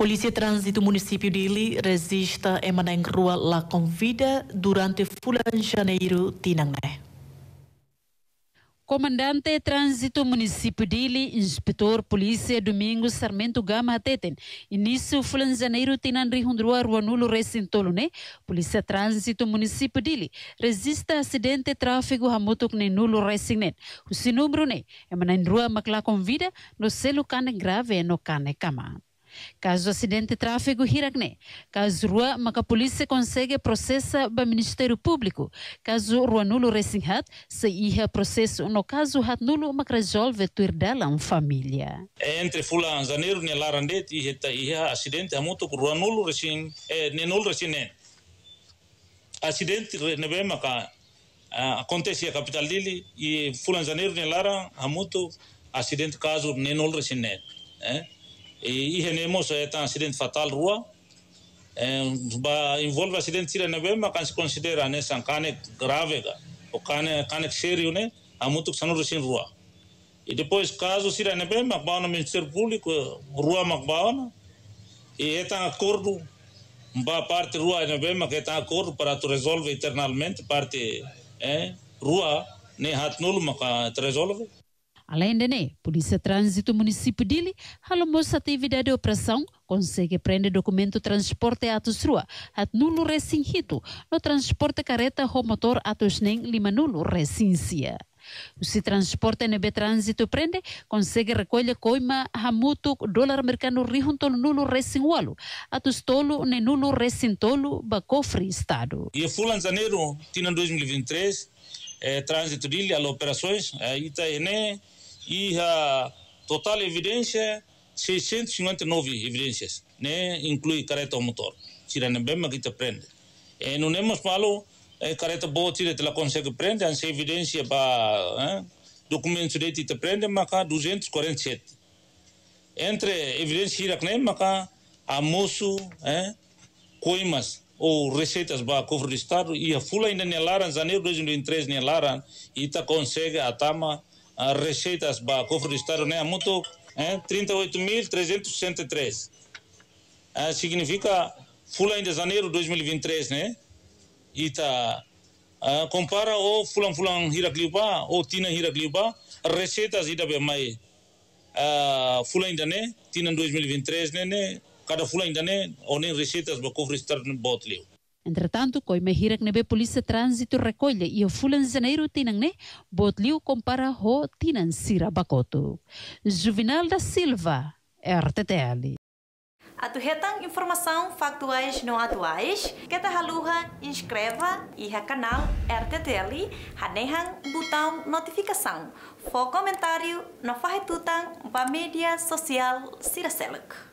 Polícia Trânsito Município de Ili resiste em Maneng Rua La Convida durante Fulan Janeiro Tinangué. Comandante Trânsito Município de Ili, Inspetor Polícia Domingos Sarmento Gama Teten. Início Fulan Janeiro Tinandri Rua Nulo Recintolune. Polícia Trânsito Município de Ili. Resista acidente tráfego Hamutuk Nenulo Nulo Resignet. O sinúmero né? em Emanan Rua Macla Convida. No selo cane grave no cane cama. Caso acidente de tráfego, Hiracne. Caso rua, maka polícia consegue processa para Ministério Público. Caso rua nulo resinhat, se ia processo no caso hat nulo, maka resolve tuir dalam família. É entre fula janeiro ne larandet, ia, ia acidente a moto rua nulo é, resin, eh, ne nulo Acidente nebe maka acontece a capital dele e fula janeiro ne laran moto, acidente caso ne nulo Eh? είχε όμως ήταν accident fatal ρούα. Ε, μπα, involve accident σήρα νεβέμα, κάνει σε κονσιντέρα, ναι, σαν κάνε γράβεγα, ο κάνε, κάνε ξέριο, ναι, αμού το ξανούρε σύν ρούα. Και τότε κάζω σήρα νεβέμα, πάνω με τσέρ πούλικ, ρούα μα πάνω, και ήταν ακόρδου, μπα πάρτε ρούα νεβέμα, και ήταν ακόρδου, παρά το resolve eternalmente, πάρτε ε, ρούα, ναι, χατνούλου μα τα resolve. Além de né, Polícia Trânsito Município Dili, almoço atividade de operação, consegue prender documento transporte atos rua, at nulo recinhito, no transporte careta motor atos nem lima nulo recincia. Se transporte NB Trânsito prende, consegue recolher coima hamuto dólar americano rihuntol nulo recingualo, atos tolo ne nulo recintolo bacofre estado. E fulan janeiro, tina 2023, eh, trânsito Dili, as operações, aí eh, tá, né? e a uh, total evidência 659 evidências, né? inclui careta ao motor. Tirando bem, mas que te prende. E não temos malo, é careta boa, tira, te la consegue prender, anse evidência para eh? Uh, documentos de te prende, mas 247. Entre evidência irakne, mas almoço, eh? coimas, ou receitas para cofre de Estado, e a fula ainda nelaram, janeiro de 2003 e ta consegue a tama as receitas para o cofre do Estado não é muito, é, 38.363. É, significa Fulan de janeiro de 2023, né? E tá, é, compara o Fulan fulano Hiracliuba, ou Tina Hiracliuba, receitas ida bem mais. Uh, ah, fulano né? Tina 2023, né? né? Cada fulano da né? Ou nem receitas para o cofre do Estado não Entretanto, koi mahirak nebe polícia trânsito recolhe e o fulan fulanzaneiro tinangne botliu compara ho tinan sira bakoto. Juvenal da Silva, RTTL. Atuhetang informação factuais não atuais, que keta haluha inscreva e ha canal RTTL hanehang botão notificação. For comentário no fahetutang ba mídia social siraselak.